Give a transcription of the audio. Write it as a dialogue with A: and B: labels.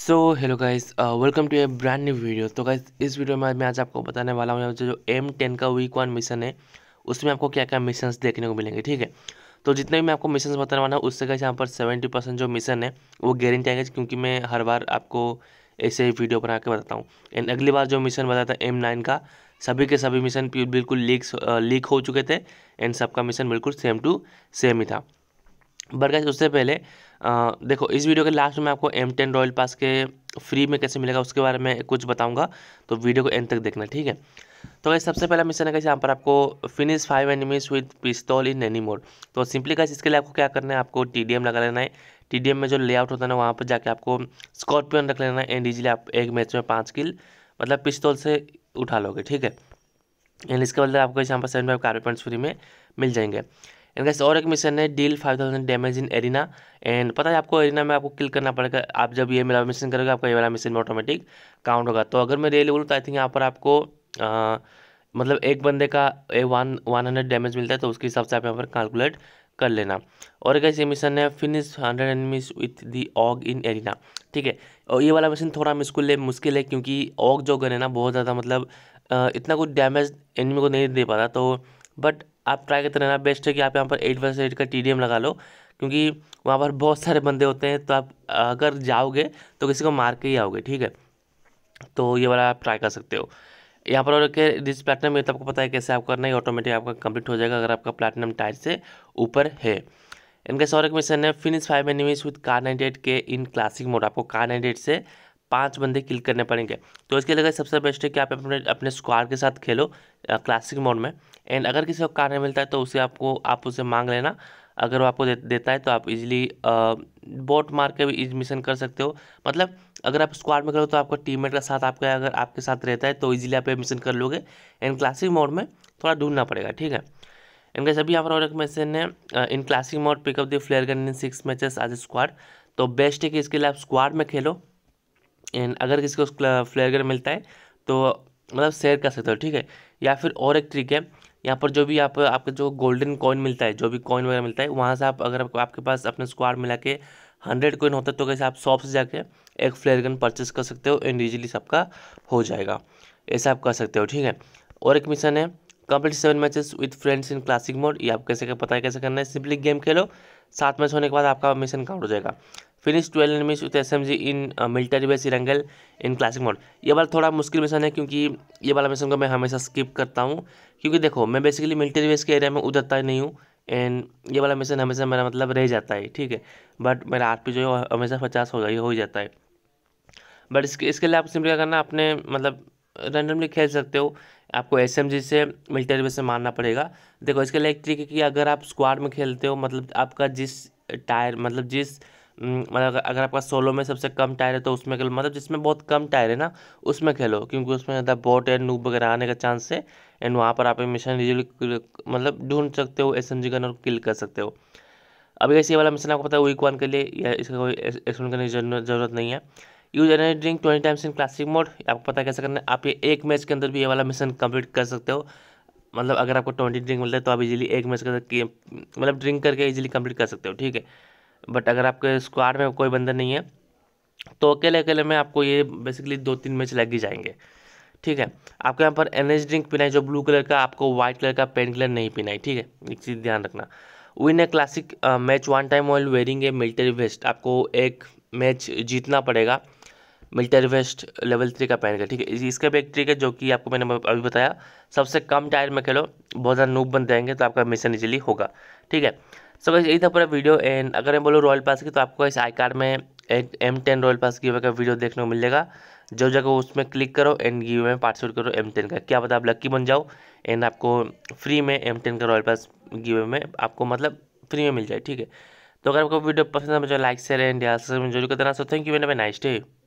A: so hello guys welcome to a brand new video तो guys इस वीडियो में मैं आज आपको बताने वाला हूँ जो एम टेन का वीक वन मिशन है उसमें आपको क्या क्या मिशन देखने को मिलेंगे ठीक है तो जितने भी मैं आपको मिशन बताने वाला हूँ उससे गाइस यहाँ पर सेवेंटी परसेंट जो मिशन है वो गारंटी आएगा क्योंकि मैं हर बार आपको ऐसे ही वीडियो बना के बताता हूँ एंड अगली बार जो मिशन बताया था एम नाइन का सभी के सभी मिशन बिल्कुल लीक लीक हो चुके थे एंड सबका मिशन बिल्कुल सेम टू सेम ही था बट गाइस उससे पहले आ, देखो इस वीडियो के लास्ट में आपको एम टेन रॉयल पास के फ्री में कैसे मिलेगा उसके बारे में कुछ बताऊंगा तो वीडियो को एंड तक देखना ठीक है तो वैसे सबसे पहला मिशन है कैसे यहाँ पर आपको finish five enemies with pistol in any mode तो सिंपली कैसे इसके लिए आपको क्या करना है आपको टी लगा लेना है टी में जो लेआउट होता है ना वहाँ पर जाके आपको स्कॉर्पियन रख लेना है एंड ईजिली आप एक मैच में पाँच किल मतलब पिस्तौल से उठा लोगे ठीक है एंड इसके बदले आपको यहाँ पर सेवन फाइव कार्बन फ्री में मिल जाएंगे एंड कैसे और एक मिशन है deal five thousand damage in arena and पता है आपको एरिना में आपको किल करना पड़ेगा आप जब ये मेरा मिशन करोगे आपका ये वाला मिशन में ऑटोमेटिक काउंट होगा तो अगर मैं रेल बोलूँ तो आई थिंक यहाँ पर आपको आ, मतलब एक बंदे का a one one hundred damage मिलता है तो उसके हिसाब से आप यहाँ पर कैलकुलेट कर लेना और एक ऐसे मिशन है finish hundred enemies with the AUG in arena ठीक है और ये वाला मिशन थोड़ा मुश्किल है मुश्किल है क्योंकि ऑग जो गन है ना बहुत ज़्यादा मतलब इतना कुछ डैमेज एनिमी को नहीं दे पाता तो बट आप ट्राई करते रहना बेस्ट है कि आप यहाँ पर एट वर्स एट का टी लगा लो क्योंकि वहाँ पर बहुत सारे बंदे होते हैं तो आप अगर जाओगे तो किसी को मार के ही आओगे ठीक है तो ये वाला आप ट्राई कर सकते हो यहाँ पर के जिस प्लेटिनम ये तो आपको पता है कैसे आप करना है ऑटोमेटिक आपका कंप्लीट हो जाएगा अगर आपका प्लेटनम टायर से ऊपर है इनके सौर एक मिशन है finish five enemies with Kar ninety eight K in classic mode आपको कार नाइनटी एट से पांच बंदे किल करने पड़ेंगे तो इसके लिए सबसे बेस्ट है कि आप अपने अपने स्क्वाड के साथ खेलो क्लासिक मोड में एंड अगर किसी को कार नहीं मिलता है तो उसे आपको आप उसे मांग लेना अगर वो आपको दे, देता है तो आप इजीली बोट मार के भी मिशन कर सकते हो मतलब अगर आप स्क्वाड में करो तो आपका टीममेट का साथ आपका अगर आपके साथ रहता है तो इजीली आप एडमिशन मिशन कर लोगे एंड क्लासिक मोड में थोड़ा ढूंढना पड़ेगा ठीक है एंड कैसे सभी यहाँ पर एक मैसेज है in classic mode pick up the flare gun in six matches as a squad तो बेस्ट है कि इसके लिए आप स्क्वाड में खेलो एंड अगर किसी को फ्लेयर गन मिलता है तो मतलब शेयर कर सकते हो ठीक है या फिर और एक ट्रिक है यहाँ पर जो भी आप आपके जो गोल्डन कॉइन मिलता है जो भी कॉइन वगैरह मिलता है वहाँ से आप अगर आपके पास अपने स्क्वाड मिला के हंड्रेड कॉइन होता है तो कैसे आप शॉप से जाके एक फ्लेयर गन परचेस कर सकते हो एंड इजीली सबका हो जाएगा ऐसा आप कर सकते हो ठीक है और एक मिशन है complete seven matches with friends in classic mode ये आप कैसे कर, पता है कैसे करना है सिंपली गेम खेलो सात मैच होने के बाद आपका मिशन काउंट हो जाएगा finish twelve enemies with G in military base Erangel in classic mode ये वाला थोड़ा मुश्किल मिशन है क्योंकि ये वाला मिशन को मैं हमेशा स्किप करता हूँ क्योंकि देखो मैं बेसिकली मिलिट्री बेस के एरिया में उतरता ही नहीं हूँ एंड ये वाला मिशन हमेशा मेरा मतलब रह जाता है ठीक है बट मेरा आर जो है हमेशा पचास हो हो जाता है बट इसके इसके लिए आप सिम्पल क्या करना अपने मतलब रैंडमली खेल सकते हो आपको एस से मिलिटरी बेस से मारना पड़ेगा देखो इसके लिए एक है कि अगर आप स्क्वाड में खेलते हो मतलब आपका जिस टायर मतलब जिस मतलब अगर आपका सोलो में सबसे कम टायर है तो उसमें खेलो मतलब जिसमें बहुत कम टायर है ना उसमें खेलो क्योंकि उसमें ज़्यादा बोट या नूब वगैरह आने का चांस है एंड वहाँ पर आप मिशन इजीली मतलब ढूंढ सकते हो एस एम जी गन और किल कर सकते हो अभी ऐसे वाला मिशन आपको पता है वीक वन के लिए या इसका कोई एक्सप्लेन करने की जरूरत नहीं है use energy drink twenty times in classic mode आपको पता कैसे करना है आप ये एक मैच के अंदर भी ये वाला मिशन कंप्लीट कर सकते हो मतलब अगर आपको ट्वेंटी ड्रिंक मिलता है तो आप इजीली एक मैच के अंदर मतलब ड्रिंक करके इजीली कंप्लीट कर सकते हो ठीक है बट अगर आपके स्क्वाड में कोई बंदा नहीं है तो अकेले अकेले में आपको ये बेसिकली दो तीन मैच लग ही जाएंगे ठीक है आपको यहाँ पर एनर्जी ड्रिंक पीना है जो ब्लू कलर का आपको व्हाइट कलर का पेन कलर नहीं पीना है ठीक है एक चीज़ ध्यान रखना win a classic match one time while wearing a military vest आपको एक मैच जीतना पड़ेगा मिल्टरी वेस्ट लेवल थ्री का पहन कर ठीक है इसका भी एक ट्रिक है जो कि आपको मैंने अभी बताया सबसे कम टायर में खेलो बहुत ज़्यादा नूब बन जाएंगे तो आपका मिशन इजीली होगा ठीक है सो वैसे यही था पूरा वीडियो एंड अगर मैं बोलूँ रॉयल पास की तो आपको इस आई कार्ड में एक एम टेन रॉयल पास की का वीडियो देखने को मिलेगा जो जगह उसमें क्लिक करो एंड गिव में पार्टिसिपेट करो एम टेन का क्या पता आप लक्की बन जाओ एंड आपको फ्री में एम टेन का रॉयल पास गिव में आपको मतलब फ्री में मिल जाए ठीक है तो अगर आपको वीडियो पसंद है तो मुझे लाइक शेयर एंड सब्सक्राइब जरूर करना सो थैंक यू मैंने नाइस डे